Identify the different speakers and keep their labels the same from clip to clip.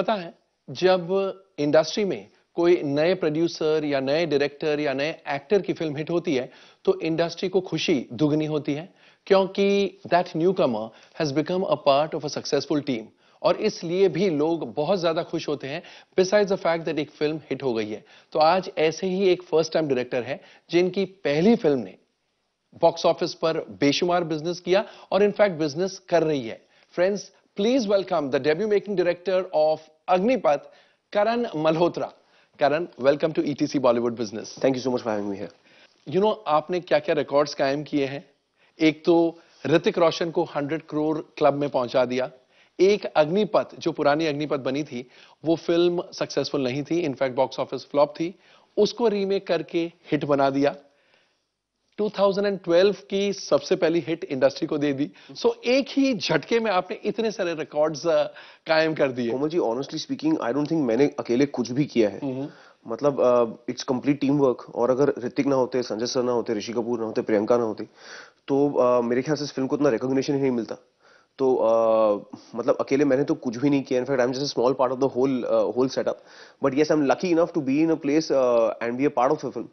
Speaker 1: पता है जब इंडस्ट्री में कोई नए प्रोड्यूसर या नए डायरेक्टर या नए एक्टर की फिल्म हिट होती है तो इंडस्ट्री को खुशी दुगनी होती है क्योंकि that newcomer has become a part of a successful team और इसलिए भी लोग बहुत ज्यादा खुश होते हैं बिसाइड द फैक्ट दैट एक फिल्म हिट हो गई है तो आज ऐसे ही एक फर्स्ट टाइम डायरेक्टर है जिनकी पहली फिल्म ने बॉक्स ऑफिस पर बेशुमार बिजनेस किया और इनफैक्ट बिजनेस कर रही है friends please welcome the debut making director of Agnipath, Karan Malhotra. Karan, welcome to ETC Bollywood Business. Thank you so much for having me here. You know, आपने क्या क्या records कायम किए हैं एक तो ऋतिक रोशन को 100 करोड़ क्लब में पहुंचा दिया एक अग्निपथ जो पुरानी अग्निपथ बनी थी वो फिल्म सक्सेसफुल नहीं थी इनफैक्ट बॉक्स ऑफिस फ्लॉप थी उसको रीमेक करके हिट बना दिया 2012 की सबसे पहली हिट इंडस्ट्री को दे दी सो so,
Speaker 2: एक ही झटके में आपने इतने सारे रिकॉर्ड्स uh, कायम कर दिए Komal ji honestly speaking I don't think मैंने अकेले कुछ भी किया है हम्म। मतलब इट्स कंप्लीट टीम वर्क और अगर ऋतिक ना होते संजय सर ना होते ऋषि कपूर ना होते प्रियंका ना होती तो uh, मेरे ख्याल से इस फिल्म को इतना रिकॉग्निशन ही नहीं मिलता तो uh, मतलब अकेले मैंने तो कुछ भी नहीं किया in fact I am just a small part of the whole whole setup but yes I am lucky enough to be in a place and be a part of the film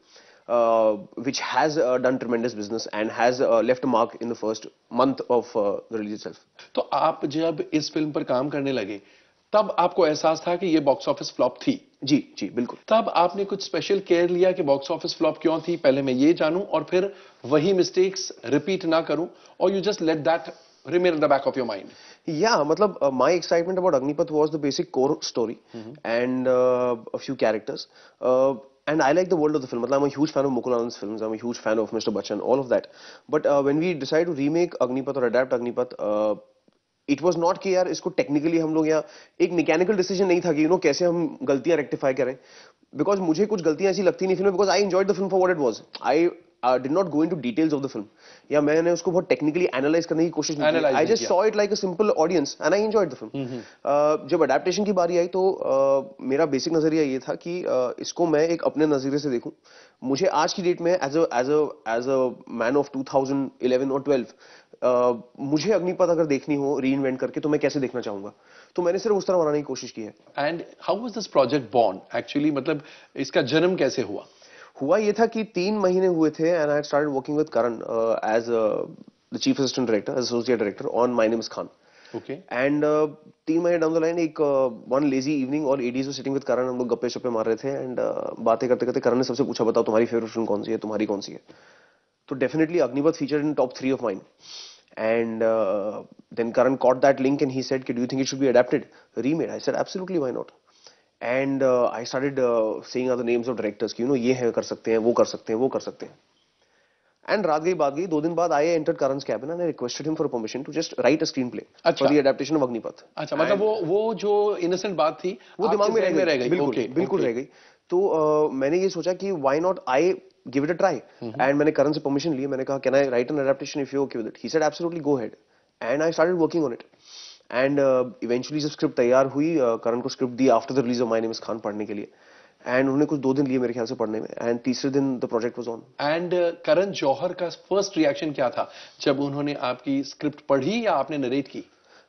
Speaker 2: which has done tremendous business and has left a mark in the first month of the release itself. तो आप जब इस film पर काम करने लगे तब आपको एहसास था
Speaker 1: कि ये बॉक्स ऑफिस फ्लॉप थी जी जी बिल्कुल तब आपने कुछ स्पेशल केयर लिया कि बॉक्स ऑफिस फ्लॉप क्यों थी पहले मैं ये जानूं और फिर वही मिस्टेक्स रिपीट ना करूं और you just let that remain in the back of your mind
Speaker 2: yeah matlab uh, my excitement about agnipath was the basic core story mm -hmm. and uh, a few characters uh, and I like the world of the film. I'm a huge fan of Mukul Anand's films. I'm a huge fan of Mr. Bachchan, all of that. But uh, when we decided to remake Agnipath or adapt Agnipath, uh, it was not कि यार इसको technically हम लोग यहाँ एक mechanical decision नहीं था कि यू you नो know, कैसे हम गलतियां रेक्टिफाई करें बिकॉज मुझे कुछ गलतियां ऐसी लगती नहीं फिल्म में because I enjoy the film for what it was I did not go to details of the film या मैंने उसको बहुत टेक्निकली एनालाइज करने की कोशिश नहीं I just saw it like a simple audience and I enjoyed the film जब adaptation की बारी आई तो uh, मेरा बेसिक नजरिया ये था कि uh, इसको मैं एक अपने नजरिए से देखूं मुझे आज की डेट में as as as a man of 2011 और ट्वेल्व uh, मुझे अग्निपथ अगर देखनी हो री इन्वेंट करके तो मैं कैसे देखना चाहूंगा तो मैंने सिर्फ उस तरह बनाने की कोशिश की है and how was this project born actually मतलब इसका जन्म कैसे हुआ हुआ ये था कि तीन महीने हुए थे and I started working with Karan as the chief assistant director associate director on my name is Khan okay and तीन महीने डाउन द लाइन एक वन लेजी इवनिंग और एडीज सिटिंग विद करण हम लोग गप्पे शप्पे मार रहे थे एंड uh, बातें करते करते करण ने सबसे पूछा बताओ तुम्हारी फेवरेट फिल्म कौन सी है तुम्हारी कौन सी है तो definitely Agneepath feature in top three of mind and then Karan caught that link and he said कि do you think it should be adapted remade I said, "Absolutely, why not and I started saying other names of directors कि you know ये है कर सकते हैं वो कर सकते हैं वो कर सकते हैं एंड रात गई बात गई दो दिन बाद I enter Karan's cabin and requested him for permission to just write a screenplay for the adaptation of Agneepath अच्छा मतलब वो वो जो इनोसेंट बात थी वो दिमाग में रह गई बिल्कुल बिल्कुल रह गई तो uh, मैंने ये सोचा कि why not I give it a try and मैंने करण से परमिशन ली मैंने कहा can I write an adaptation if you okay with it he said absolutely go ahead and I started working on it and eventually uh, जब script तैयार हुई uh, Karan को script दी after the release of my name is Khan पढ़ने के लिए and उन्होंने कुछ दो दिन लिए मेरे ख्याल से पढ़ने में एंड तीसरे दिन the project was on
Speaker 1: and Karan Johar का फर्स्ट रिएक्शन क्या था जब उन्होंने आपकी स्क्रिप्ट पढ़ी या
Speaker 2: आपने नरेट की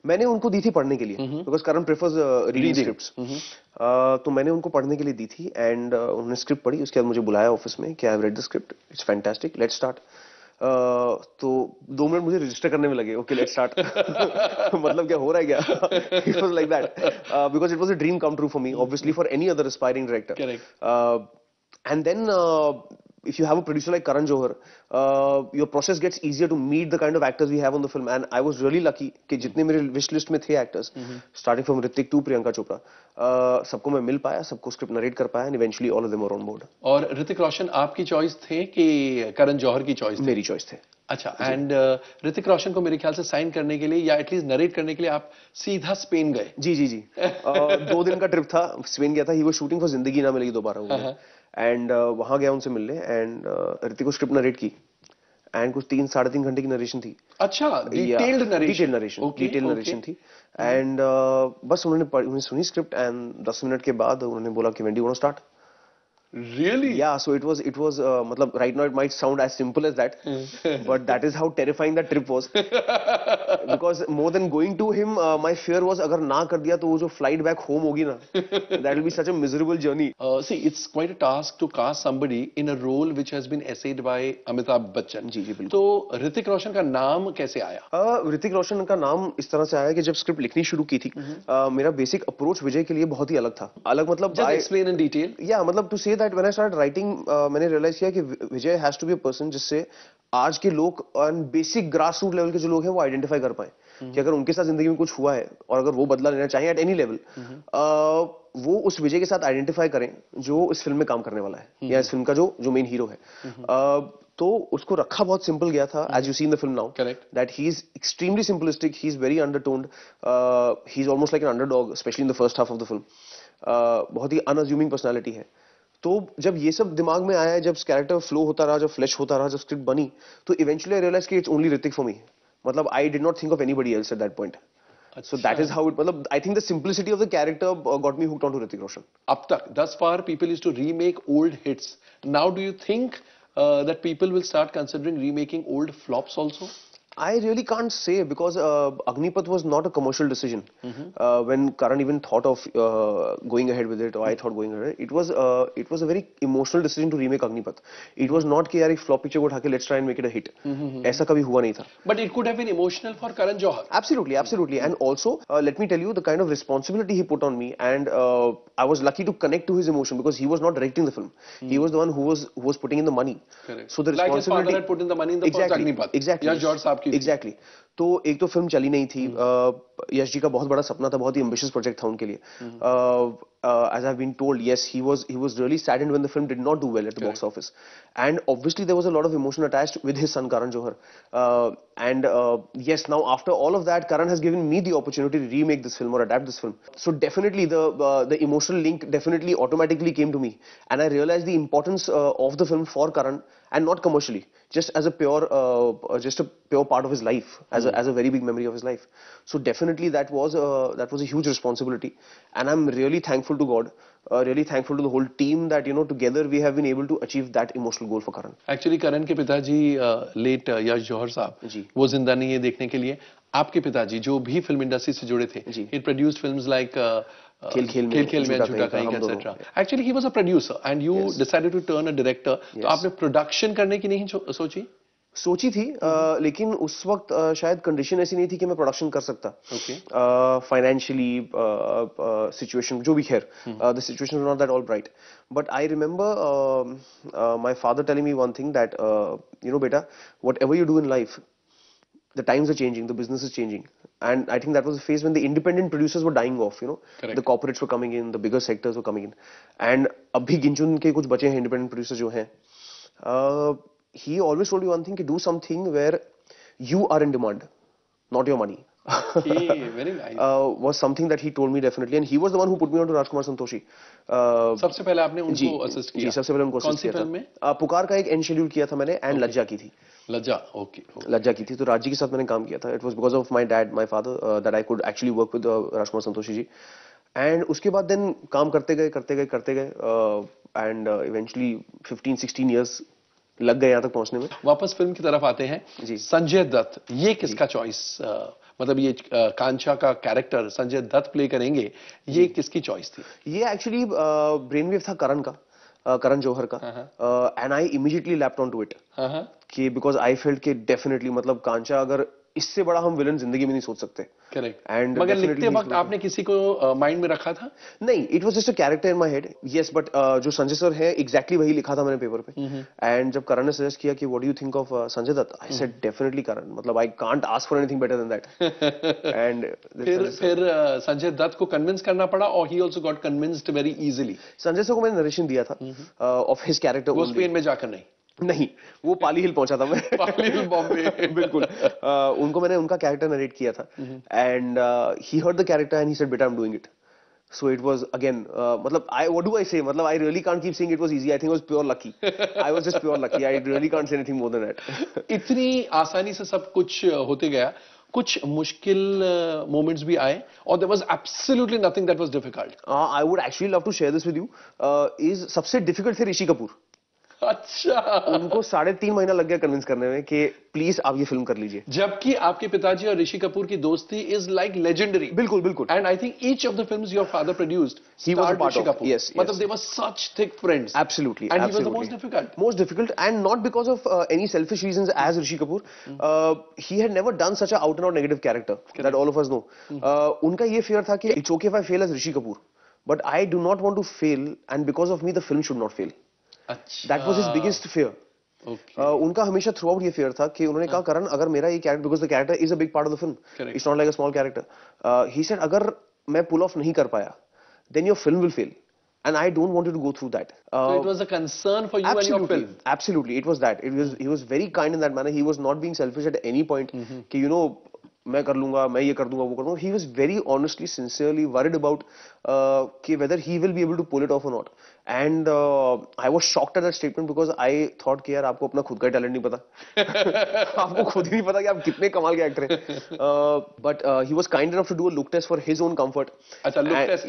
Speaker 2: मैंने उनको दी थी पढ़ने के लिए because hmm. Karan prefers reading scripts तो मैंने उनको पढ़ने के लिए दी थी एंड uh, उन्होंने स्क्रिप्ट पढ़ी उसके बाद मुझे बुलाया ऑफिस में कि I have read the script it's fantastic let's start तो दो मिनट मुझे रजिस्टर करने में लगे ओके लेट स्टार्ट मतलब क्या हो रहा है क्या it was like that because it was a dream come true for me obviously for any other aspiring director and then if you have a producer like Karan Johar, uh, your process gets easier to meet the kind of actors we have on the film. And I was really lucky कि जितने मेरे wish list में थे actors starting from Hrithik to Priyanka Chopra सबको मैं मिल पाया सबको स्क्रिप्ट नरेट कर पाया and eventually all of them are on board
Speaker 1: और ऋतिक रोशन आपकी चॉइस थे कि करण जौहर की चॉइस मेरी चॉइस थे अच्छा एंड ऋतिक रोशन को मेरे ख्याल से साइन करने के
Speaker 2: लिए या एटलीस्ट नरेट करने के लिए आप सीधा स्पेन गए जी जी जी दो दिन का ट्रिप था स्पेन गया था ही वो शूटिंग फॉर जिंदगी ना मिलेगी दोबारा एंड हाँ, हाँ। uh, वहां गया उनसे मिलने एंड ऋतिक uh, को स्क्रिप्ट नरेट की एंड कुछ तीन साढ़े तीन घंटे की नरेशन थी
Speaker 1: अच्छा detailed narration narration detail narration थी
Speaker 2: एंड hmm। uh, बस उन्होंने उन्होंने सुनी स्क्रिप्ट एंड दस मिनट के बाद उन्होंने बोला कि वेंडी वो start really yeah so it was it was uh, matlab, right now it might sound as simple as that but that is how terrifying that trip was because more than going to him uh, my fear was agar na kar diya to wo jo flight back home hogi na that will be such a miserable journey uh, see it's quite a task to cast somebody in a role which has been
Speaker 1: essayed by amitabh bachchan ji ji bilkul तो ऋतिक रोशन का नाम कैसे आया
Speaker 2: ऋतिक रोशन का नाम इस तरह से आया कि जब स्क्रिप्ट लिखनी शुरू की थी मेरा बेसिक अप्रोच विजय के लिए बहुत ही अलग था अलग मतलब explain in detail yeah मतलब to say that when I start writing मैंने रियलाइज किया कि Vijay has to be a person जिससे आज के लोग बेसिक ग्रास रूट लेवल के जो लोग हैं वो आइडेंटिफाई कर पाए mm-hmm. हम्म। कि अगर उनके साथ जिंदगी में कुछ हुआ है और अगर वो बदला लेना चाहिए एट एनी लेवल वो उस विजय के साथ आइडेंटिफाई करें जो इस फिल्म में काम करने वाला है mm-hmm. या इस फिल्म का जो जो मेन हीरो है हम्म। uh, तो उसको रखा बहुत सिंपल गया था as you seen the film now that he is extremely simplistic he is very undertoned he is almost like an underdog specially in the first half of the film बहुत ही अनअज्यूमिंग personality है तो जब ये सब दिमाग में आया जब कैरेक्टर फ्लो होता रहा जब फ्लैश होता रहा जब स्क्रिप्ट बनी तो इवेंचुअली आई रियलाइज कि it's only Hrithik for me मतलब I did not think of anybody else at that point so that is how it matlab, i think the simplicity of the character got me hooked onto ritik roshan up tak thus far people used to remake old hits now do you think uh,
Speaker 1: that people will start considering remaking old flops also
Speaker 2: I really can't say because uh, Agnipath was not a commercial decision. Mm -hmm. uh, when Karan even thought of uh, going ahead with it, or I thought going ahead, it was uh, it was a very emotional decision to remake Agnipath. It was not कि यार flop picture को उठा let let's try and make it a hit. ऐसा कभी हुआ नहीं था. But it could have been emotional for Karan Johar. Absolutely, absolutely. And also, uh, let me tell you the kind of responsibility he put on me, and uh, I was lucky to connect to his emotion because he was not directing the film. Mm. He mm-hmm. was the one who was who was putting in the money. Correct. So the responsibility. Like his father had put in the money in the exactly, first Agnipath. Exactly. Yeah, George Exactly तो एक तो film चली नहीं थी हम्म। यश जी का बहुत बड़ा सपना था बहुत ही एम्बिशियस प्रोजेक्ट था उनके लिए as I been told yes he was he was really saddened when the film did not do well at the box office and obviously there was a lot of emotion attached with his son Karan Johar and yes now after all of that Karan has given me the opportunity to remake this film और adapt this film so definitely the the emotional link definitely automatically came to me and I realize the importance of the film for Karan and not commercially just as a pure just a pure part of his life as as a very big memory of his life. So definitely that was a that was a huge responsibility, and I'm really thankful to God, uh, really thankful to the whole team that you know together we have been able to achieve that emotional goal for Karan.
Speaker 1: Actually, Karan के Ji uh, late uh, Yash Johar साहब जी वो जिंदा नहीं है देखने के लिए आपके पिताजी जो भी फिल्म इंडस्ट्री से जुड़े थे ही प्रोड्यूस्ड फिल्म्स लाइक खेल खेल में खेल खेल में झूठा कहेंगे etcetera actually he was a producer and you decided to turn तो आपने प्रोडक्शन करने की नहीं सोची
Speaker 2: सोची थी आ, हम्म। लेकिन उस वक्त आ, शायद कंडीशन ऐसी नहीं थी कि मैं प्रोडक्शन कर सकता फाइनेंशियली सिचुएशन जो भी खैर the situation not that all bright but I remember my father telling me one thing that you know बेटा whatever you do in life the times are changing the business is changing and I think that was face phase one the independent producers were dying off you know the corporates were coming in the bigger sectors were coming in and अभी गिनचुन के कुछ बचे हैं independent producer जो हैं he always told me one thing to do something where you are in demand not your money okay, very nice. Uh, was something that he told me definitely and he was the one who put me on to Rajkumar Santoshi uh, सबसे पहले आपने उनको जी, assist किया जी सबसे पहले उनको assist किया था में? Uh, पुकार का एक end schedule किया था मैंने and okay. लज्जा की थी लज्जा ओके okay, okay. लज्जा की थी तो राज जी के साथ मैंने काम किया था it was my of my dad my father that I could actually work with Rajkumar Santoshi ji and उसके बाद देन काम करते गए करते गए करते गए uh, eventually 15 16 years लग गए यहाँ तक पहुंचने में वापस फिल्म की तरफ आते हैं जी संजय दत्त ये किसका चॉइस मतलब ये कांचा का कैरेक्टर संजय दत्त प्ले करेंगे ये किसकी चॉइस थी ये एक्चुअली ब्रेन वेव था करण का करण जौहर का and I immediately leapt on to it कि बिकॉज आई फेल्ट के डेफिनेटली मतलब कांचा अगर इससे बड़ा हम विलन जिंदगी में नहीं सोच सकते करेक्ट एंड मगर लिखते वक्त आपने किसी को माइंड uh, में रखा था नहीं it was just a character in my head yes but जो संजय सर है एग्जैक्टली वही लिखा था मैंने पेपर पे एंड जब करण ने सजेस्ट किया कि what do you think of Sanjay Dutt I said definitely Karan मतलब I can't ask for anything better than that and फिर फिर संजय दत्त को कन्विंस करना पड़ा और he also got convinced very easily Sanjay sir को मैंने नरेशन दिया था ऑफ हिज कैरेक्टर वो स्पेन में जाकर नहीं नहीं वो पाली हिल पहुंचा था मैं पाली हिल बॉम्बे बिल्कुल uh, उनको मैंने उनका कैरेक्टर नरेट किया था and he heard the character and he said बेटा I am doing it so it was again मतलब I what do I say मतलब I really can't keep it was easy I think was pure lucky I was just pure lucky I really can't say anything more than that इतनी आसानी से सब कुछ होते गया कुछ मुश्किल मोमेंट्स भी आए और there was absolutely nothing that was difficult I would actually love to share this with you is सबसे डिफिकल्ट थे ऋषि कपूर अच्छा उनको साढ़े तीन महीना लग गया कन्विंस करने में कि प्लीज आप ये फिल्म कर लीजिए
Speaker 1: जबकि आपके पिताजी और ऋषि कपूर की दोस्ती इज लाइक लेजेंडरी बिल्कुल बिल्कुल and I think each of the films your father produced he was part of Kapoor yes मतलब
Speaker 2: they were such thick friends absolutely and he was the most difficult most difficult and not because of any selfish reasons as Rishi Kapoor he had never done such a out and negative character that all of us know उनका ये fear था कि it's okay if I fail as Rishi Kapoor but I do not want to fail and because of me the film should not fail that was is biggest fear उनका हमेशा through out ये fair था कि उन्होंने कहा करण अगर मेरा ये character because the character is a big part of the film it's not like a small character he said अगर मैं पुल ऑफ नहीं कर पाया then your film will fail and I don't want you to go through that. Uh, so it
Speaker 1: was a concern for you and your film.
Speaker 2: Absolutely, it was that. It was he was very kind in that manner. He was not being selfish at any point. Mm-hmm. Ki, you know, मैं कर लूंगा मैं ये कर दूंगा वो कर दूंगा he was very honestly sincerely worried about कि whether he will be able to pull it off और not and I was shocked at that statement because I thought कि यार आपको अपना खुद का टैलेंट नहीं पता आपको खुद ही नहीं पता कि आप कितने कमाल के एक्टर हैं but he was kind of to do look test for his own comfort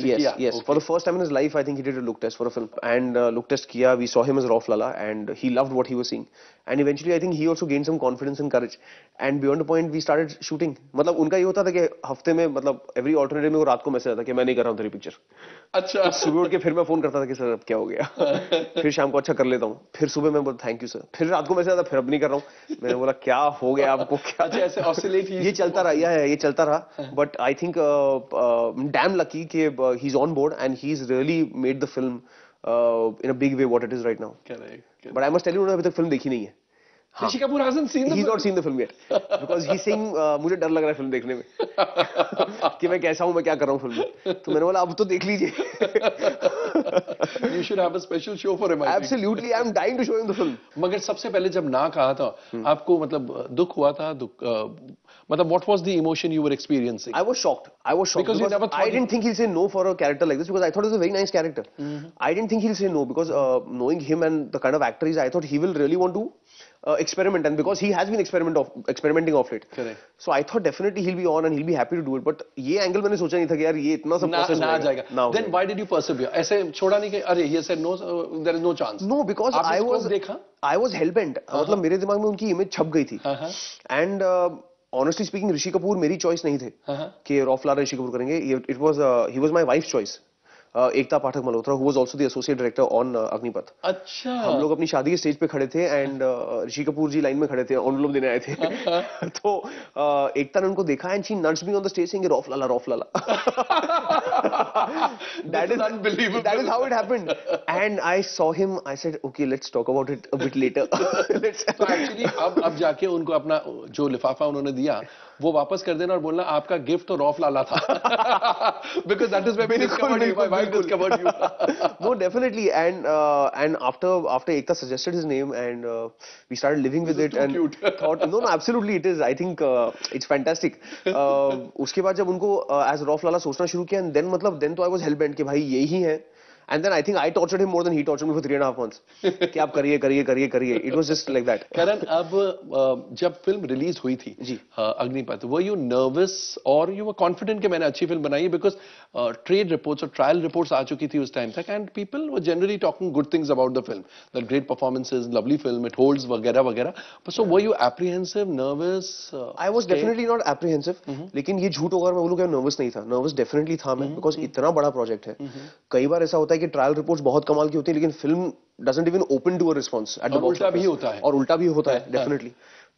Speaker 2: yes for the first time in life I think he did look test for a film and look test किया we saw him is Rauf Lala and he love what he was seeing and eventually I think he also gain some confidence in courage and beyond point we start shooting मतलब उनका ये होता था कि हफ्ते में मतलब एवरी ऑल्टरनेटिव में वो रात को मैसेज आता कि मैं नहीं कर रहा हूँ तेरी पिक्चर अच्छा सुबह उठ के फिर मैं फोन करता था कि सर क्या हो गया फिर शाम को अच्छा कर लेता हूँ फिर सुबह मैं बोला थैंक यू सर फिर रात को मैसेज आता फिर अब नहीं कर रहा हूँ मैंने बोला क्या हो गया आपको क्या अच्छा, ऐसे ऑसिलेट ये चलता रहा या ये चलता रहा but I think damn lucky के he is on board and he is really made the film in a big way what it is right
Speaker 1: now
Speaker 2: but I must tell you अभी तक फिल्म देखी नहीं है हाँ। मुझे डर लग रहा है
Speaker 1: आपको मतलब दुख हुआ था मतलब what was the emotion you were experiencing I was shocked I
Speaker 2: was shocked because I didn't think he will say no for a character like this because I thought it was a very nice character I didn't think he will say no because knowing him and the kind of actor is I thought he will really want to uh, experiment and because he has been experiment of experimenting of it correct so i thought definitely he'll be on and he'll be happy to do it but ye angle maine socha nahi tha ki yaar ye itna sab process na jayega then why did you persevere aise choda nahi ki are he said no uh, there is no chance no because Aap i was dekha i was hellbent uh देखा I was हेलबेंट मतलब मेरे दिमाग में उनकी image छप गई थी and honestly speaking Rishi Kapoor मेरी चॉइस नहीं थे कि रॉ फ्लावर ऋषि कपूर करेंगे it was he was my wife choice Ekta Pathak Malhotra who was also the associate director on Agneepath
Speaker 1: अच्छा हम लोग
Speaker 2: अपनी शादी के स्टेज पे खड़े थे एंड ऋषि कपूर जी लाइन में खड़े थे अनुलोम देने आए थे तो एकता ने उनको देखा and she nurse me on the stage sing रॉफ लाला रॉफ लाला that is unbelievable that is how it happened and I saw him I said okay let's talk about it a bit later
Speaker 1: let's actually अब अब जाके उनको अपना जो लिफाफा उन्होंने दिया वो वापस कर देना और बोलना आपका गिफ्ट तो रॉफ लाला था बिकॉज दैट इज माई
Speaker 2: वो definitely and and after after एक suggested is name and we start living with it and thought no no absolutely it is I think it's fantastic उसके बाद जब उनको as uh, rough लाला सोचना शुरू किया and then मतलब देन तो आई वाज हेल बेंट कि भाई यही है and then I think I tortured him more than he tortured me for 3 and half months कि आप करिए करिए करिए करिए it was just like that
Speaker 1: Karan अब uh, जब फिल्म रिलीज हुई थी जी uh, Agneepath were you nervous और यू वर कॉन्फिडेंट कि मैंने अच्छी फिल्म बनाई बिकॉज ट्रेड रिपोर्ट्स और ट्रायल रिपोर्ट्स आ चुकी थी उस टाइम तक and people were generally talking good things about the film the great performances lovely film it holds वगैरह
Speaker 2: वगैरह so were you apprehensive nervous I was definitely not apprehensive लेकिन ये झूठ होगा मैं बोलूं कि नर्वस नहीं था नर्वस डेफिनेटली था मैं बिकॉज mm-hmm. इतना बड़ा प्रोजेक्ट है mm-hmm. कई बार ऐसा होता है है कि ट्रायल रिपोर्ट्स बहुत कमाल की होती है लेकिन film doesn't even open to a response at the उल्टा भी होता है और उल्टा भी होता है डेफिनेटली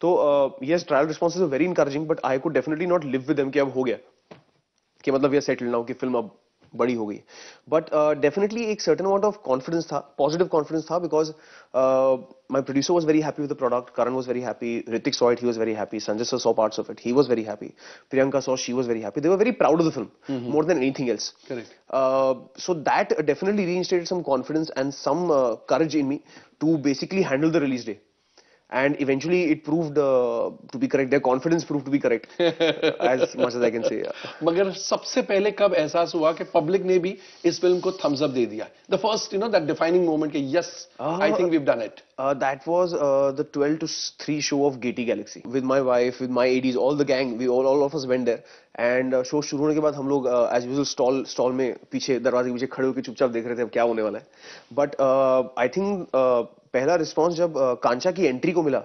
Speaker 2: तो yes trial response is very encouraging but I could definitely not live with them कि अब हो गया कि मतलब ये सेटल नाउ कि फिल्म अब बड़ी हो गई बट डेफिनेटली uh, एक सर्टन अमाउंट ऑफ कॉन्फिडेंस था पॉजिटिव कॉन्फिडेंस था because my producer was very happy with the product Karan was very happy Hrithik saw it he was very happy Sanjay sir saw parts of it he was very happy Priyanka saw she was very happy they were very proud of the film more than anything else so that definitely reinstated some confidence and some courage in me to basically handle the release day and eventually it proved uh, to be correct. Their confidence proved to be correct, as much as I can say. Yeah.
Speaker 1: The first, you know, that defining moment yes, uh, I ah, think we've done
Speaker 2: it. Uh, that was uh, the 12 to 3 show of Gati Galaxy with my wife, with my 80s, all the gang. We all all of us went there, and uh, show शुरू होने के बाद हम लोग as usual stall stall में पीछे दरवाजे के पीछे खड़े होकर चुपचाप देख रहे थे अब क्या होने वाला है बट आई थिंक पहला रिस्पॉन्स जब uh, कांचा की एंट्री को मिला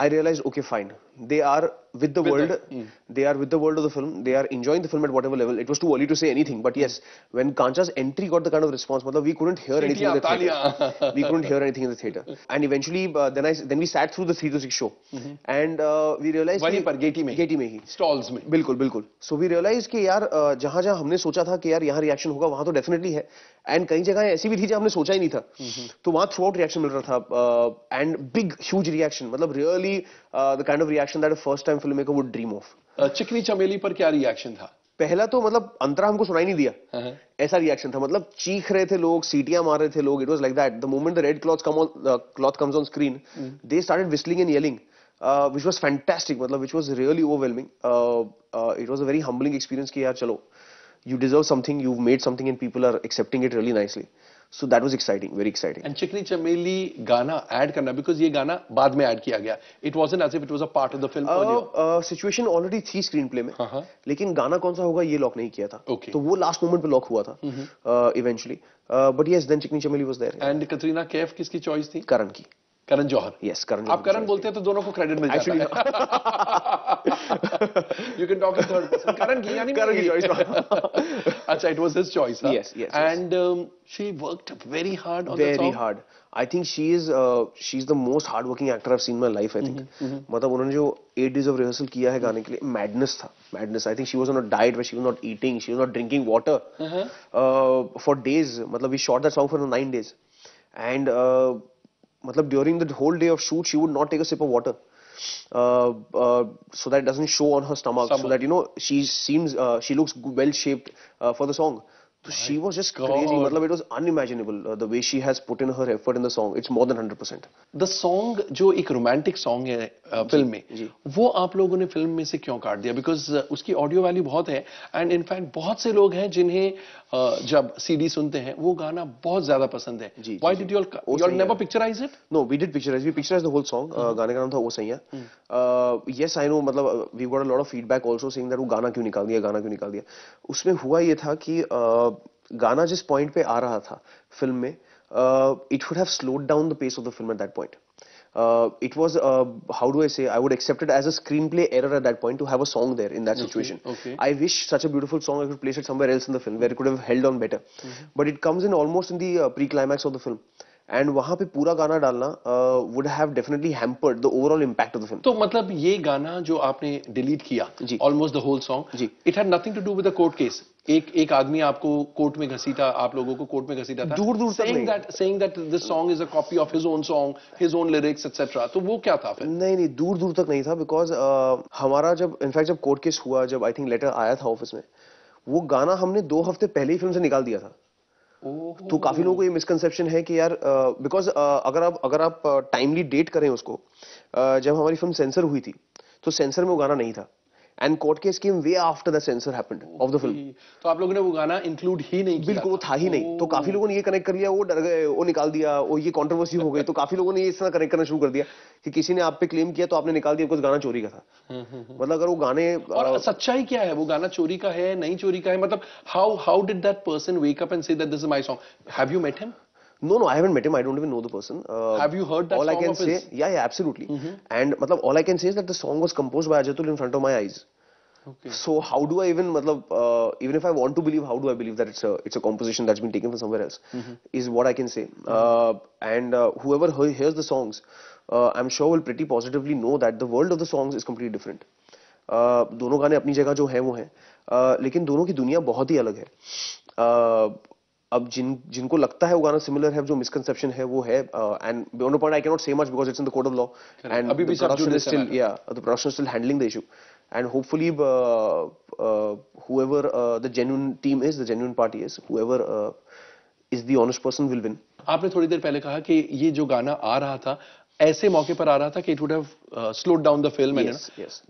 Speaker 2: I realize okay fine they are with the with world mm. they are with the world of the film they are enjoying the film at whatever level it was too early to say anything but yes when kancha's entry got the kind of response matlab, we couldn't hear anything in the theater we couldn't hear anything in the theater and eventually uh, then i then we sat through the three to six show mm-hmm. and uh, we realized wahi par gate mein gate mein hi stalls mein bilkul bilkul so we realized ki yaar uh, jahan jahan humne socha tha ki yaar yahan reaction hoga wahan to definitely hai and kahi jagah aisi bhi thi jahan humne socha hi nahi tha to wahan throughout reaction mil raha tha and big huge reaction matlab really uh, the kind of reaction reaction that first time film maker would dream of Chikni Chameli पर क्या reaction था पहला तो मतलब अंतरा हमको सुनाई नहीं दिया हाँ, हाँ। ऐसा रिएक्शन था मतलब चीख रहे थे लोग सीटियां मार रहे थे लोग it was like that the moment the red cloth come on cloth comes on screen they started whistling and yelling which was fantastic मतलब which was really overwhelming it was a very humbling experience कि यार चलो you deserve something you made something and people are accepting it really nicely so that was exciting very exciting
Speaker 1: and Chikni Chameli गाना add करना because ये गाना बाद
Speaker 2: में add किया गया it wasn't as if it was a part of the film situation already थी screenplay में uh हाँ, -huh. हाँ। लेकिन गाना कौन सा होगा ये लॉक नहीं किया था okay. तो वो लास्ट मोमेंट पे लॉक हुआ था eventually but yes then Chikni Chameli was there and Katrina Kaif किसकी चॉइस थी करण की करण जौहर यस करण
Speaker 1: आप करण बोलते हैं तो दोनों को क्रेडिट मिल जाता है you can talk in third Karan की यानी करण की चॉइस
Speaker 2: अच्छा it was his choice yes yes and she worked very hard on the song very hard I think she is she is the most hard working actor I seen my life I think मतलब उन्होंने जो eight days of rehearsal किया है गाने के लिए madness था madness I think she was on a diet way she was not eating she was not drinking water for days मतलब we shot that song for nine days and मतलब during the whole day of shoot she would not take a sip of water so that doesn't show on her stomach so that you know she seems she looks well shaped for the song तो she was just crazy मतलब it was unimaginable the way she has put in her effort in the song it's more than 100%
Speaker 1: the song जो एक romantic song है film uh, में वो आप लोगों ने फिल्म में से क्यों काट दिया बिकॉज़ uh, उसकी ऑडियो वैल्यू बहुत है एंड इनफैक्ट बहुत से लोग हैं जिन्हें जब सीडी सुनते हैं वो
Speaker 2: गाना बहुत ज्यादा पसंद है जी why did you all you all never picturize it no we did picturize we picturize the whole song गाने का नाम था वो सही है यस आई नो मतलब we got a lot of feedback also saying that वो गाना क्यों निकाल दिया गाना क्यों निकाल दिया उसमें हुआ ये था कि uh, गाना जिस पॉइंट पे आ रहा था फिल्म में it would have slowed down the pace of the film at that point uh, it was uh, how do I say I would accept it as a screenplay error at that point to have a song there in that okay, situation. Okay. I wish such a beautiful song I could place it somewhere else in the film where it could have held on better. Mm -hmm. But it comes in almost in the uh, pre-climax of the film. And वहां पे पूरा गाना डालना would have definitely hampered the overall impact of the film
Speaker 1: तो मतलब ये गाना जो आपने डिलीट किया almost the whole song it had nothing to do with the court case एक एक आदमी आपको कोर्ट में घसीटा आप लोगों को कोर्ट में घसीटा
Speaker 2: दूर दूर saying that
Speaker 1: saying that this song is a copy of his own song his own lyrics etc तो
Speaker 2: वो क्या था फिर नहीं नहीं दूर दूर तक नहीं था बिकॉज uh, हमारा जब इनफैक्ट जब कोर्ट केस हुआ जब आई थिंक लेटर आया था ऑफिस में वो गाना हमने दो हफ्ते पहले ही फिल्म से निकाल दिया था तो काफी लोगों को ये मिसकंसेप्शन है कि यार बिकॉज uh, uh, अगर आप अगर आप टाइमली uh, डेट करें उसको uh, जब हमारी फिल्म सेंसर हुई थी तो सेंसर में वो गाना नहीं था and court case came way after the censor happened of the film तो आप लोगों ने वो गाना इंक्लूड ही नहीं किया बिल्कुल वो था ही नहीं तो काफी लोगों ने ये कनेक्ट कर लिया वो डर गए वो निकाल दिया वो ये कंट्रोवर्सी हो गई तो काफी लोगों ने इस तरह कनेक्ट करना शुरू कर दिया कि किसी ने आप पे क्लेम किया तो आपने निकाल दिया बिकॉज गाना चोरी का था हम्म, हम्म, हम्म। मतलब अगर वो गाने और सच्चाई क्या
Speaker 1: है वो गाना चोरी का है नहीं चोरी का है मतलब how how did that person wake up and say that this is my song
Speaker 2: have you met him No, no, I haven't met him. I don't even know the person. Uh, Have you heard that all song I can of say, his? Yeah, yeah, absolutely. Mm-hmm. And matlab, all I can say is that the song was composed by Ajatul in front of my eyes. Okay. So how do I even, matlab, uh, even if I want to believe, how do I believe that it's a it's a composition that's been taken from somewhere else? Mm-hmm. Is what I can say. Mm-hmm. Uh, and uh, whoever he- hears the songs, uh, I'm sure will pretty positively know that the world of the songs is completely different. दोनों गाने अपनी जगह जो हैं वो हैं, लेकिन दोनों की दुनिया बहुत ही अलग है अब जिन जिनको लगता है वो गाना सिमिलर है जो मिसकंसेप्शन है वो है and on point I can not say much because it's in the code of law and अभी भी प्रोडक्शन इज स्टिल या the production still handling the issue and hopefully whoever the genuine team is the genuine party is is is the honest person will win
Speaker 1: आपने थोड़ी देर पहले कहा कि ये जो गाना आ रहा था ऐसे मौके पर आ रहा था कि it would have slowed down the film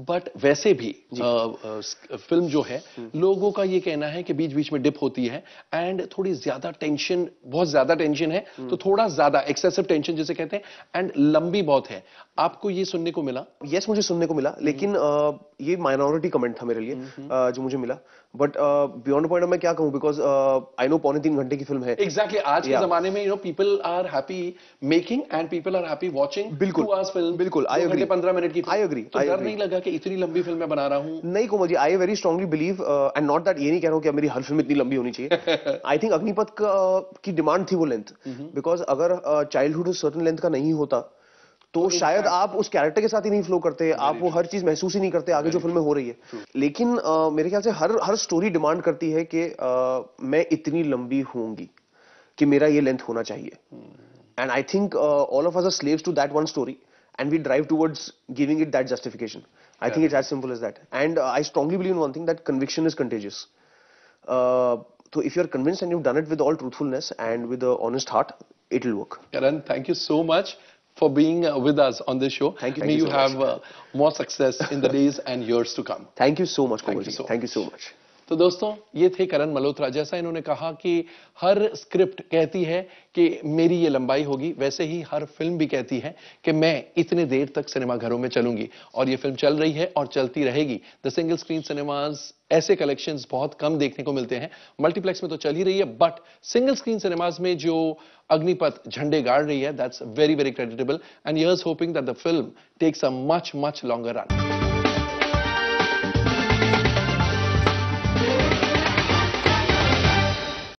Speaker 1: but वैसे भी फिल्म uh, uh, uh जो है हम्म। लोगों का ये कहना है कि बीच बीच में डिप होती है एंड थोड़ी ज्यादा टेंशन बहुत ज्यादा टेंशन है हम्म। तो थोड़ा ज्यादा एक्सेसिव टेंशन जिसे कहते हैं एंड लंबी बहुत है आपको ये सुनने को मिला
Speaker 2: यस yes, मुझे सुनने को मिला हम्म। लेकिन uh, ये माइनॉरिटी कमेंट था मेरे लिए uh, जो मुझे मिला बट बियॉन्ड पॉइंट मैं क्या कहूँ बिकॉज आई नो पौने तीन घंटे की फिल्म है एग्जैक्टली exactly, आज के जमाने
Speaker 1: में you know people are happy making and people are happy watching बिल्कुल फिल्म
Speaker 2: बिल्कुल आई पंद्रह मिनट की आई अग्री तो डर नहीं लगा कि इतनी लंबी फिल्म मैं बना रहा हूँ नहीं Komal ji I very strongly believe and not that ये नहीं कह रहा हूँ कि मेरी हर फिल्म इतनी लंबी होनी चाहिए आई थिंक अग्निपथ uh, की डिमांड थी वो लेंथ बिकॉज हम्म। अगर चाइल्डहुड सर्टन लेंथ का नहीं होता तो, तो शायद आप उस कैरेक्टर के साथ ही नहीं फ्लो करते आप वो हर चीज महसूस ही नहीं करते आगे जो फिल्में हो रही है लेकिन आ, uh, मेरे ख्याल से हर हर स्टोरी डिमांड करती है कि आ, uh, मैं इतनी लंबी होंगी कि मेरा ये लेंथ होना चाहिए and I think all of us a slaves to that one story and we drive towards giving it that justification. I yeah. think it's as simple as that. And uh, I strongly believe in one thing that conviction is contagious. Uh, so if you're convinced and you've done it with all truthfulness and with an honest heart, it'll work. Karan, thank you so much for being uh, with us on this
Speaker 1: show. Thank you. May thank you, you so have uh, more success in the days and years to come. Thank you so much, Kumar. Thank, you so thank you so much. तो दोस्तों ये थे करण मल्होत्रा जैसा इन्होंने कहा कि हर script कहती है कि मेरी ये लंबाई होगी वैसे ही हर फिल्म भी कहती है कि मैं इतने देर तक सिनेमाघरों में चलूंगी और ये फिल्म चल रही है और चलती रहेगी द सिंगल स्क्रीन सिनेमाज ऐसे कलेक्शंस बहुत कम देखने को मिलते हैं मल्टीप्लेक्स में तो चल ही रही है बट सिंगल स्क्रीन सिनेमाज में जो अग्निपथ झंडे गाड़ रही है that's very very creditable and yours hoping that the film takes a much much longer run